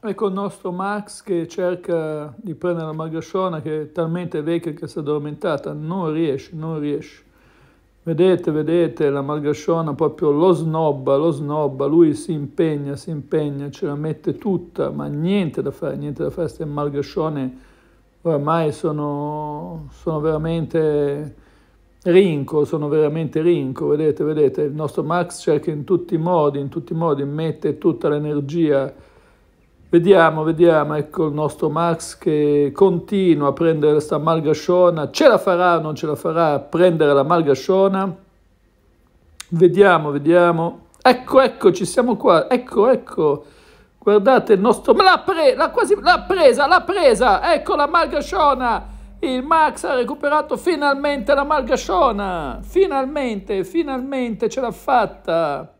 Ecco il nostro Max che cerca di prendere la magasciona che è talmente vecchia che si è addormentata, non riesce, non riesce. Vedete, vedete la malgasciona proprio lo snobba, lo snobba, lui si impegna, si impegna, ce la mette tutta, ma niente da fare, niente da fare, queste malgascione oramai sono, sono, veramente rinco, sono veramente rinco, vedete, vedete, il nostro Max cerca in tutti i modi, in tutti i modi, mette tutta l'energia, Vediamo, vediamo, ecco il nostro Max che continua a prendere questa malgasciona. Ce la farà o non ce la farà a prendere la malgasciona? Vediamo, vediamo. Ecco, ecco, ci siamo qua. Ecco, ecco. Guardate il nostro... Ma l'ha, pre... l'ha, quasi... l'ha presa, l'ha presa! Ecco la malgasciona! Il Max ha recuperato finalmente la malgasciona! Finalmente, finalmente ce l'ha fatta!